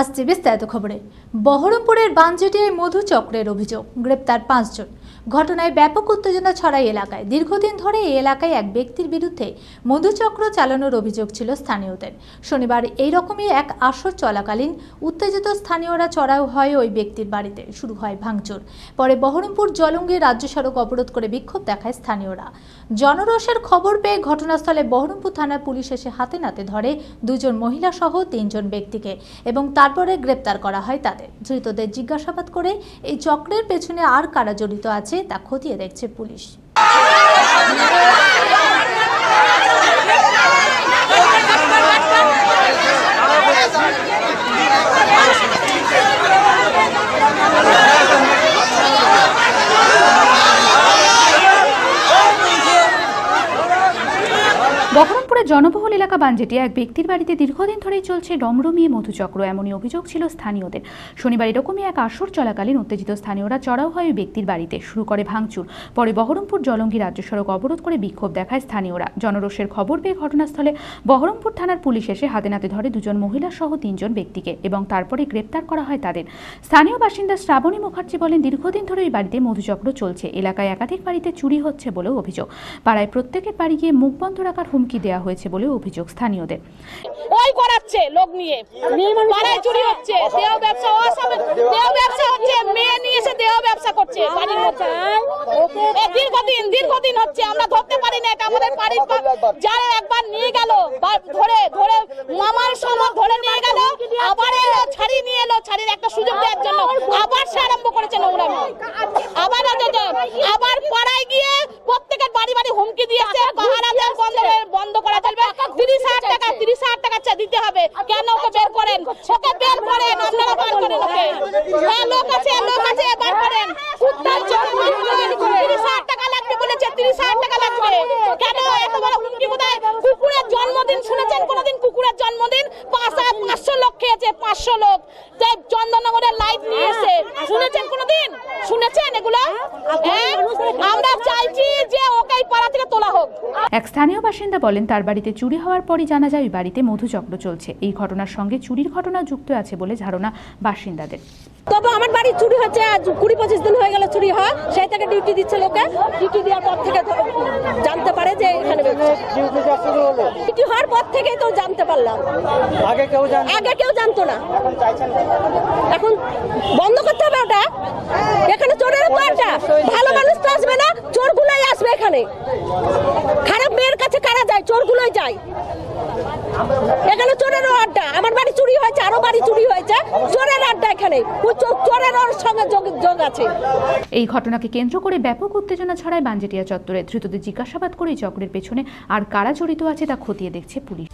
আসছে বিস্তারিত খবরে বহরমপুরের বানজেটিয়ায় মধুচক্রের অভিযোগ গ্রেপ্তার পাঁচজন ঘটনায় ব্যাপক উত্তেজনা ছড়ায় এলাকায় দীর্ঘদিন ধরে এই এলাকায় এক ব্যক্তির বিরুদ্ধে মধুচক্র চালানোর অভিযোগ ছিল স্থানীয়দের শনিবার এইরকমই এক আসর চলাকালীন উত্তেজিত স্থানীয়রা চড়াও হয় ওই ব্যক্তির বাড়িতে শুরু হয় ভাঙচুর পরে বহরমপুর জলঙ্গে রাজ্য সড়ক অবরোধ করে বিক্ষোভ দেখায় স্থানীয়রা জনরসের খবর পেয়ে ঘটনাস্থলে বহরমপুর থানার পুলিশ এসে হাতে নাতে ধরে দুজন মহিলা সহ তিনজন ব্যক্তিকে এবং তারপরে গ্রেপ্তার করা হয় তাদের ধৃতদের জিজ্ঞাসাবাদ করে এই চক্রের পেছনে আর কারা জড়িত আছে আছে তা খতিয়ে দেখছে পুলিশ বাঁকুড়ার জনবহুল এলাকা বানজেটিয়া এক ব্যক্তির বাড়িতে দীর্ঘদিন ধরেই চলছে রমরমিয়ে মধুচক্র এমনই অভিযোগ ছিল স্থানীয়দের শনিবার এরকমই এক আসর চলাকালীন উত্তেজিত স্থানীয়রা চড়াও হয় ওই ব্যক্তির বাড়িতে শুরু করে ভাঙচুর পরে বহরমপুর জলঙ্গি রাজ্য সড়ক অবরোধ করে বিক্ষোভ দেখায় স্থানীয়রা জনরোষের খবর পেয়ে ঘটনাস্থলে বহরমপুর থানার পুলিশ এসে হাতে নাতে ধরে দুজন মহিলা সহ তিনজন ব্যক্তিকে এবং তারপরে গ্রেপ্তার করা হয় তাদের স্থানীয় বাসিন্দা শ্রাবণী মুখার্জি বলেন দীর্ঘদিন ধরে ওই বাড়িতে মধুচক্র চলছে এলাকায় একাধিক বাড়িতে চুরি হচ্ছে বলেও অভিযোগ পাড়ায় প্রত্যেকের বাড়ি গিয়ে মুখ বন্ধ রাখার হুমকি দেওয়া হয়েছে হয়েছে বলে অভিযোগ স্থানীয়দের ওই করাচ্ছে লোক নিয়ে পাড়ায় চুরি হচ্ছে দেহ ব্যবসা অসাবে দেহ ব্যবসা হচ্ছে মেয়ে নিয়ে এসে দেহ ব্যবসা করছে বাড়ির মধ্যে দীর্ঘদিন দীর্ঘদিন হচ্ছে আমরা ধরতে পারি না এটা আমাদের বাড়ির যারা একবার নিয়ে গেল ধরে ধরে মামার সমান ধরে নিয়ে গেল আবার ছাড়ি নিয়ে এলো ছাড়ির একটা সুযোগ দেওয়ার জন্য আবার সে আরম্ভ করেছে নোংরামি আবার আবার পাড়ায় গিয়ে প্রত্যেকের বাড়ি বাড়ি হুমকি দিয়েছে বার হ্যাঁ, টাকা লাগবে বলেছে তিরিশ টাকা কুকুরের জন্মদিন শুনেছেন কোনোদিন কুকুরের জন্মদিন পাঁচ এক স্থানীয় বাসিন্দা বলেন তার বাড়িতে চুরি হওয়ার পরই জানা যায় ওই বাড়িতে মধুচক্র চলছে এই ঘটনার সঙ্গে চুরির ঘটনা যুক্ত আছে বলে ধারণা বাসিন্দাদের তবে আমার বাড়ি চুরি হচ্ছে আজ কুড়ি পঁচিশ দিন হয়ে গেল চুরি হয় সেই থেকে ডিউটি দিচ্ছে লোকে ডিউটি দেওয়ার পর থেকে জানতে পারে যে এখানে আসার পর থেকেই তো জানতে পারলাম আগে কেউ আগে কেউ জানতো না এখন বন্ধ করতে হবে ওটা এখানে চোরের পাটা ভালো মানুষ তো আসবে না চোরগুলোই আসবে এখানে খারাপ মেয়ের কাছে কারা যায় চোরগুলোই যায় এখানে চোরের আড্ডা আমার বাড়ি চুরি হয়েছে আরো বাড়ি চুরি হয়েছে চোরের আড্ডা এখানে চোরের ওর সঙ্গে যোগ আছে এই ঘটনাকে কেন্দ্র করে ব্যাপক উত্তেজনা ছড়ায় বাঞ্জেটিয়া চত্বরে ধৃতদের জিজ্ঞাসাবাদ করে চক্রের পেছনে আর কারা জড়িত আছে তা খতিয়ে দেখছে পুলিশ